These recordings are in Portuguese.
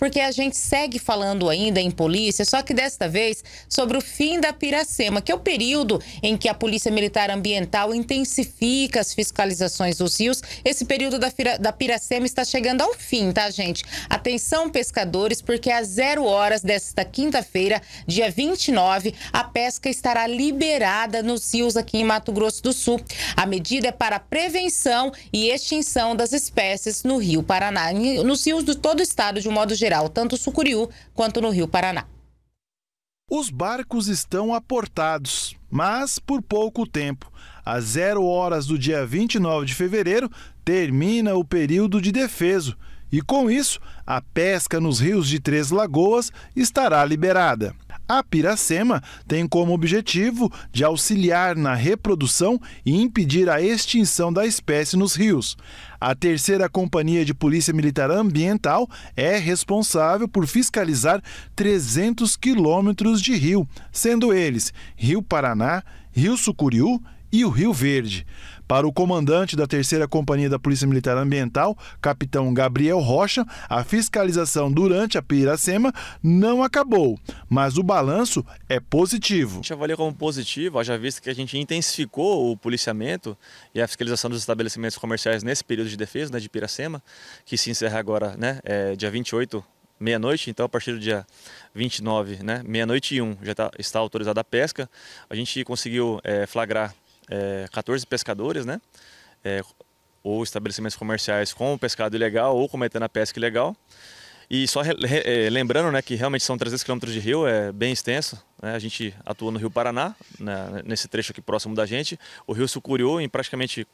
porque a gente segue falando ainda em polícia, só que desta vez sobre o fim da Piracema, que é o período em que a Polícia Militar Ambiental intensifica as fiscalizações dos rios. Esse período da, da Piracema está chegando ao fim, tá, gente? Atenção, pescadores, porque às zero horas desta quinta-feira, dia 29, a pesca estará liberada nos rios aqui em Mato Grosso do Sul. A medida é para prevenção e extinção das espécies no Rio Paraná, nos rios de todo o estado, de um modo geral geral, tanto Sucuriú quanto no Rio Paraná. Os barcos estão aportados, mas por pouco tempo. Às zero horas do dia 29 de fevereiro, termina o período de defeso. E com isso, a pesca nos rios de Três Lagoas estará liberada. A piracema tem como objetivo de auxiliar na reprodução e impedir a extinção da espécie nos rios. A terceira companhia de Polícia Militar Ambiental é responsável por fiscalizar 300 quilômetros de rio, sendo eles Rio Paraná, Rio Sucuriú e o Rio Verde. Para o comandante da terceira companhia da Polícia Militar Ambiental, capitão Gabriel Rocha, a fiscalização durante a Piracema não acabou, mas o balanço é positivo. A gente avalia como positivo, já visto que a gente intensificou o policiamento e a fiscalização dos estabelecimentos comerciais nesse período de defesa né, de Piracema, que se encerra agora né, é, dia 28 meia-noite, então a partir do dia 29, né, meia-noite e um já tá, está autorizada a pesca. A gente conseguiu é, flagrar é, 14 pescadores, né? É, ou estabelecimentos comerciais com pescado ilegal ou cometendo a pesca ilegal. E só re, re, é, lembrando né, que realmente são 300 quilômetros de rio, é bem extenso. Né? A gente atua no Rio Paraná, né, nesse trecho aqui próximo da gente. O Rio Sucuriú, em praticamente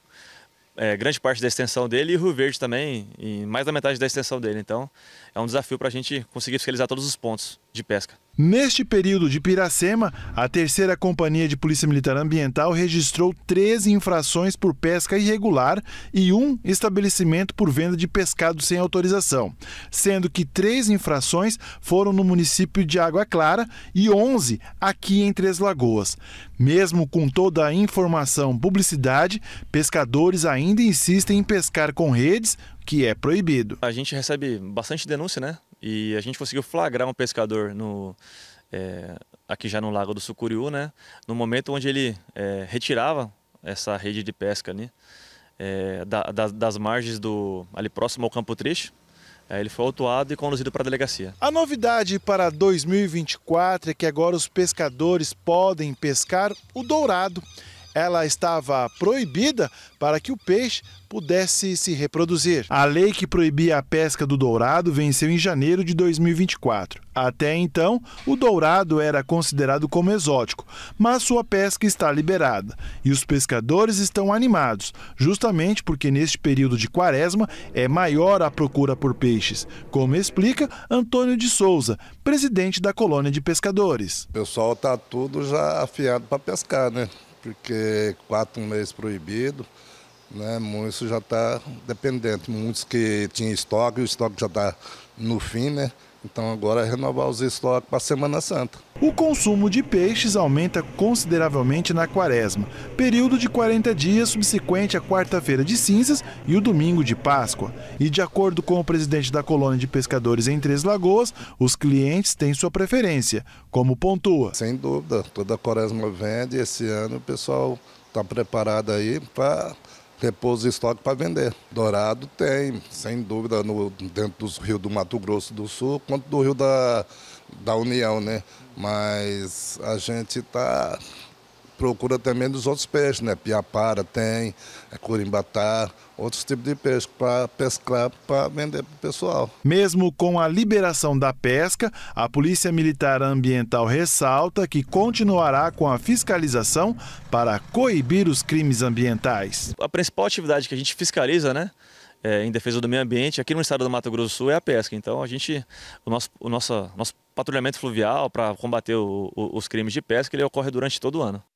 é, grande parte da extensão dele, e o Rio Verde também, em mais da metade da extensão dele. Então, é um desafio para a gente conseguir fiscalizar todos os pontos de pesca. Neste período de Piracema, a terceira Companhia de Polícia Militar Ambiental registrou 13 infrações por pesca irregular e um estabelecimento por venda de pescado sem autorização, sendo que três infrações foram no município de Água Clara e 11 aqui em Três Lagoas. Mesmo com toda a informação publicidade, pescadores ainda insistem em pescar com redes, que é proibido. A gente recebe bastante denúncia, né? E a gente conseguiu flagrar um pescador no, é, aqui já no Lago do Sucuriú, né? No momento onde ele é, retirava essa rede de pesca né? É, da, da, das margens do ali próximo ao Campo Triste. ele foi autuado e conduzido para a delegacia. A novidade para 2024 é que agora os pescadores podem pescar o dourado ela estava proibida para que o peixe pudesse se reproduzir. A lei que proibia a pesca do dourado venceu em janeiro de 2024. Até então, o dourado era considerado como exótico, mas sua pesca está liberada e os pescadores estão animados, justamente porque neste período de quaresma é maior a procura por peixes, como explica Antônio de Souza, presidente da colônia de pescadores. O pessoal está tudo já afiado para pescar, né? porque é quatro meses proibido, né, muitos já está dependente. Muitos que tinham estoque, o estoque já está no fim, né? Então agora é renovar os estoques para a Semana Santa. O consumo de peixes aumenta consideravelmente na quaresma, período de 40 dias subsequente à quarta-feira de cinzas e o domingo de Páscoa. E de acordo com o presidente da colônia de pescadores em Três Lagoas, os clientes têm sua preferência, como pontua. Sem dúvida, toda quaresma vende, esse ano o pessoal está preparado aí para repôs estoque para vender. Dourado tem, sem dúvida, no, dentro dos rios do Mato Grosso do Sul, quanto do rio da, da União, né? Mas a gente está procura também dos outros peixes, né? Piapara tem, Corimbatá, é, curimbatá, outros tipos de peixe para pescar, para vender para o pessoal. Mesmo com a liberação da pesca, a Polícia Militar Ambiental ressalta que continuará com a fiscalização para coibir os crimes ambientais. A principal atividade que a gente fiscaliza, né? É, em defesa do meio ambiente, aqui no estado do Mato Grosso do Sul é a pesca. Então a gente, o nosso, o nosso, nosso patrulhamento fluvial para combater o, o, os crimes de pesca, ele ocorre durante todo o ano.